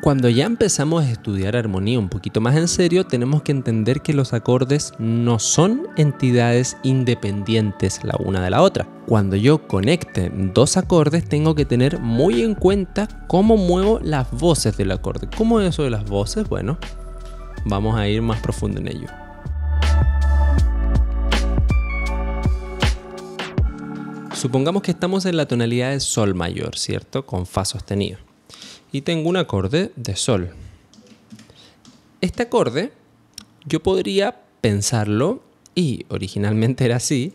Cuando ya empezamos a estudiar armonía un poquito más en serio, tenemos que entender que los acordes no son entidades independientes la una de la otra. Cuando yo conecte dos acordes, tengo que tener muy en cuenta cómo muevo las voces del acorde. ¿Cómo es eso de las voces? Bueno, vamos a ir más profundo en ello. Supongamos que estamos en la tonalidad de Sol mayor, ¿cierto? Con Fa sostenido y tengo un acorde de sol. Este acorde yo podría pensarlo, y originalmente era así,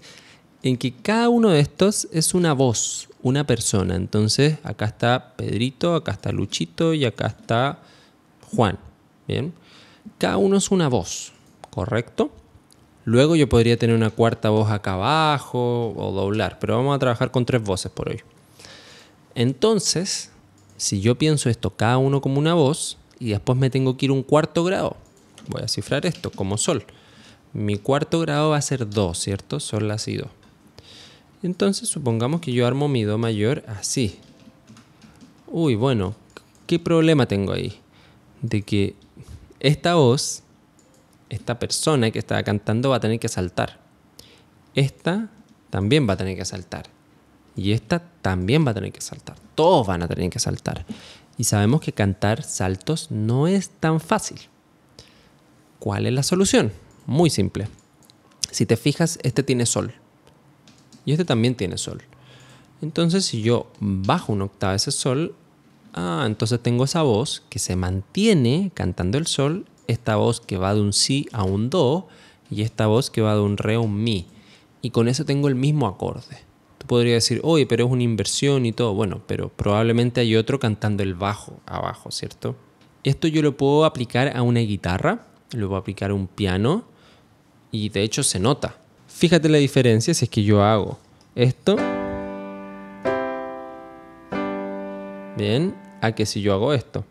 en que cada uno de estos es una voz, una persona. Entonces, acá está Pedrito, acá está Luchito y acá está Juan. Bien. Cada uno es una voz, ¿correcto? Luego yo podría tener una cuarta voz acá abajo o doblar, pero vamos a trabajar con tres voces por hoy. Entonces, si yo pienso esto cada uno como una voz y después me tengo que ir un cuarto grado, voy a cifrar esto como sol. Mi cuarto grado va a ser do, ¿cierto? Sol la do. Entonces supongamos que yo armo mi do mayor así. Uy, bueno, ¿qué problema tengo ahí? De que esta voz, esta persona que estaba cantando va a tener que saltar. Esta también va a tener que saltar. Y esta también va a tener que saltar. Todos van a tener que saltar. Y sabemos que cantar saltos no es tan fácil. ¿Cuál es la solución? Muy simple. Si te fijas, este tiene sol. Y este también tiene sol. Entonces, si yo bajo una octava ese sol, ah, entonces tengo esa voz que se mantiene cantando el sol, esta voz que va de un si a un do y esta voz que va de un re a un mi. Y con eso tengo el mismo acorde podría decir, oye, pero es una inversión y todo. Bueno, pero probablemente hay otro cantando el bajo abajo, ¿cierto? Esto yo lo puedo aplicar a una guitarra, lo puedo aplicar a un piano y de hecho se nota. Fíjate la diferencia si es que yo hago esto. Bien, a que si yo hago esto.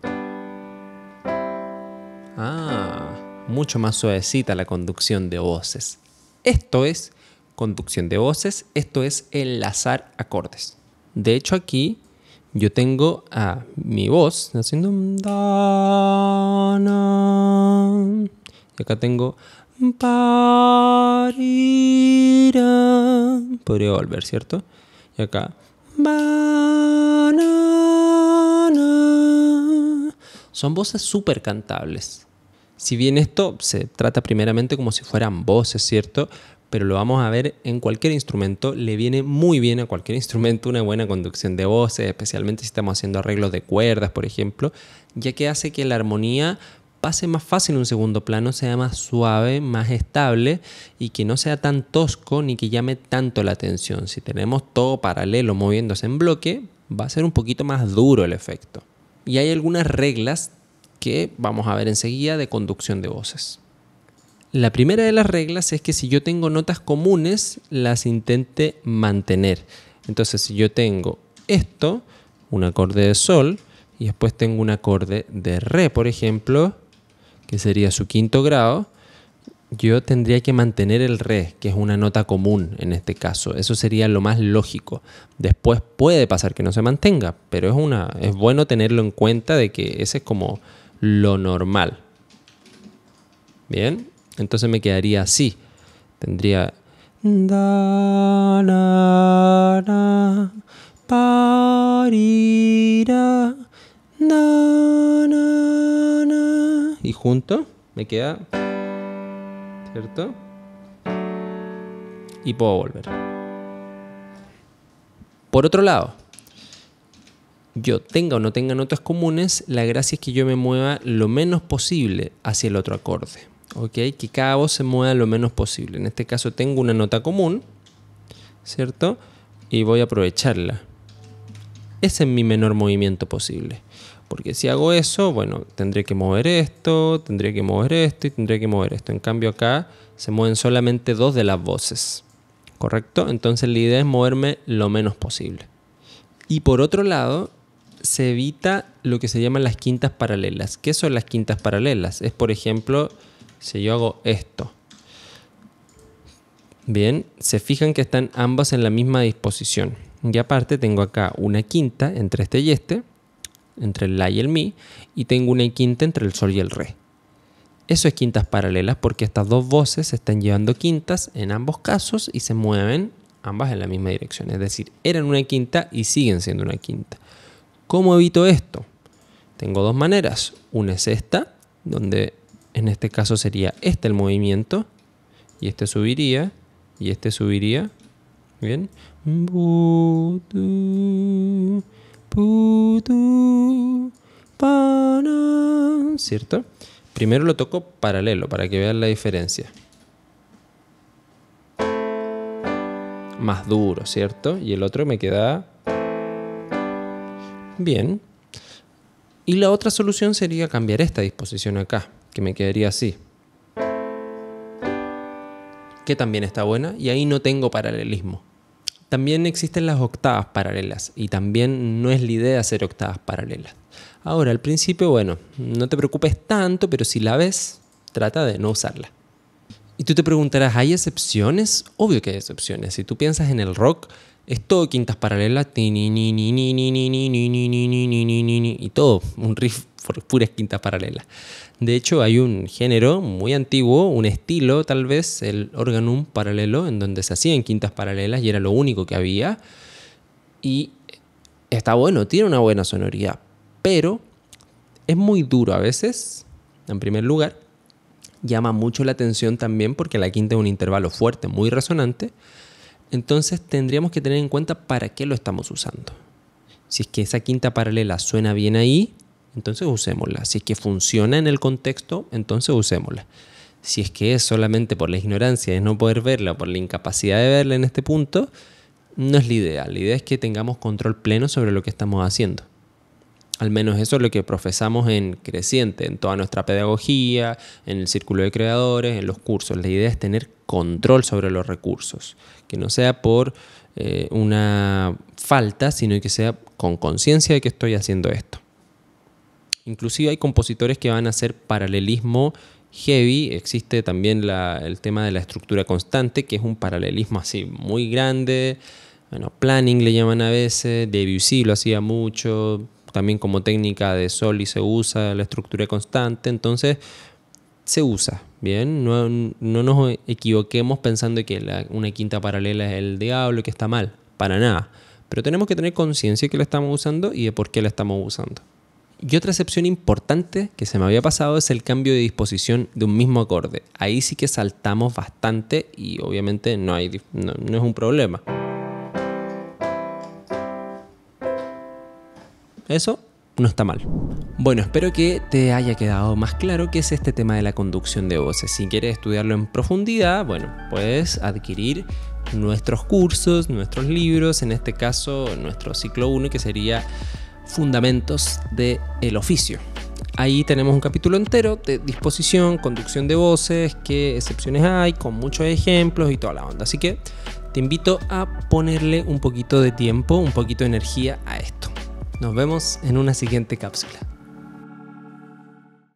Ah, mucho más suavecita la conducción de voces. Esto es conducción de voces, esto es enlazar acordes. De hecho aquí yo tengo a mi voz haciendo y acá tengo podría volver, ¿cierto? Y acá son voces súper cantables. Si bien esto se trata primeramente como si fueran voces, ¿cierto? pero lo vamos a ver en cualquier instrumento. Le viene muy bien a cualquier instrumento una buena conducción de voces, especialmente si estamos haciendo arreglos de cuerdas, por ejemplo, ya que hace que la armonía pase más fácil en un segundo plano, sea más suave, más estable y que no sea tan tosco ni que llame tanto la atención. Si tenemos todo paralelo moviéndose en bloque, va a ser un poquito más duro el efecto. Y hay algunas reglas que vamos a ver enseguida de conducción de voces. La primera de las reglas es que si yo tengo notas comunes, las intente mantener. Entonces, si yo tengo esto, un acorde de sol, y después tengo un acorde de re, por ejemplo, que sería su quinto grado, yo tendría que mantener el re, que es una nota común en este caso. Eso sería lo más lógico. Después puede pasar que no se mantenga, pero es, una, es bueno tenerlo en cuenta de que ese es como lo normal. Bien. Entonces me quedaría así. Tendría... y junto me queda... ¿Cierto? Y puedo volver. Por otro lado, yo tenga o no tenga notas comunes, la gracia es que yo me mueva lo menos posible hacia el otro acorde. ¿okay? que cada voz se mueva lo menos posible. En este caso tengo una nota común, ¿cierto? Y voy a aprovecharla. Ese es mi menor movimiento posible. Porque si hago eso, bueno, tendré que mover esto, Tendría que mover esto y tendré que mover esto. En cambio acá se mueven solamente dos de las voces. ¿Correcto? Entonces la idea es moverme lo menos posible. Y por otro lado, se evita lo que se llaman las quintas paralelas. ¿Qué son las quintas paralelas? Es, por ejemplo, si yo hago esto. Bien, se fijan que están ambas en la misma disposición. Y aparte tengo acá una quinta entre este y este, entre el la y el mi, y tengo una quinta entre el sol y el re. Eso es quintas paralelas porque estas dos voces se están llevando quintas en ambos casos y se mueven ambas en la misma dirección. Es decir, eran una quinta y siguen siendo una quinta. ¿Cómo evito esto? Tengo dos maneras. Una es esta, donde en este caso sería este el movimiento, y este subiría, y este subiría, bien. ¿Cierto? Primero lo toco paralelo para que vean la diferencia. Más duro, ¿cierto? Y el otro me queda... Bien. Y la otra solución sería cambiar esta disposición acá que me quedaría así. Que también está buena y ahí no tengo paralelismo. También existen las octavas paralelas y también no es la idea hacer octavas paralelas. Ahora, al principio, bueno, no te preocupes tanto, pero si la ves, trata de no usarla. Y tú te preguntarás, ¿hay excepciones? Obvio que hay excepciones. Si tú piensas en el rock, es todo quintas paralelas y todo, un riff puras quintas paralelas. De hecho, hay un género muy antiguo, un estilo tal vez, el organum paralelo, en donde se hacían quintas paralelas y era lo único que había. Y está bueno, tiene una buena sonoridad, pero es muy duro a veces, en primer lugar llama mucho la atención también porque la quinta es un intervalo fuerte, muy resonante. Entonces tendríamos que tener en cuenta para qué lo estamos usando. Si es que esa quinta paralela suena bien ahí, entonces usémosla. Si es que funciona en el contexto, entonces usémosla. Si es que es solamente por la ignorancia de no poder verla, por la incapacidad de verla en este punto, no es la idea. La idea es que tengamos control pleno sobre lo que estamos haciendo. Al menos eso es lo que profesamos en Creciente, en toda nuestra pedagogía, en el círculo de creadores, en los cursos. La idea es tener control sobre los recursos, que no sea por eh, una falta, sino que sea con conciencia de que estoy haciendo esto. Inclusive hay compositores que van a hacer paralelismo heavy. Existe también el tema de la estructura constante, que es un paralelismo así muy grande. Bueno, planning le llaman a veces, Debussy lo hacía mucho, también como técnica de sol y se usa la estructura constante, entonces se usa, ¿bien? No, nos equivoquemos pensando que una quinta paralela es el diablo, y que está mal, para nada. Pero tenemos que tener conciencia de que la estamos usando y de por qué la estamos usando. Y otra excepción importante que se me había pasado es el cambio de disposición de un mismo acorde. Ahí sí que saltamos bastante y obviamente no, hay, no es un problema. Eso no está mal. Bueno, espero que te haya quedado más claro qué es este tema de la conducción de voces. Si quieres estudiarlo en profundidad, bueno, puedes adquirir nuestros cursos, nuestros libros, en este caso nuestro ciclo 1 que sería Fundamentos del el oficio. Ahí tenemos un capítulo entero de disposición, conducción de voces, qué excepciones hay, con muchos ejemplos y toda la onda. Así que te invito a ponerle un poquito de tiempo, un poquito de energía a esto. Nos vemos en una siguiente cápsula.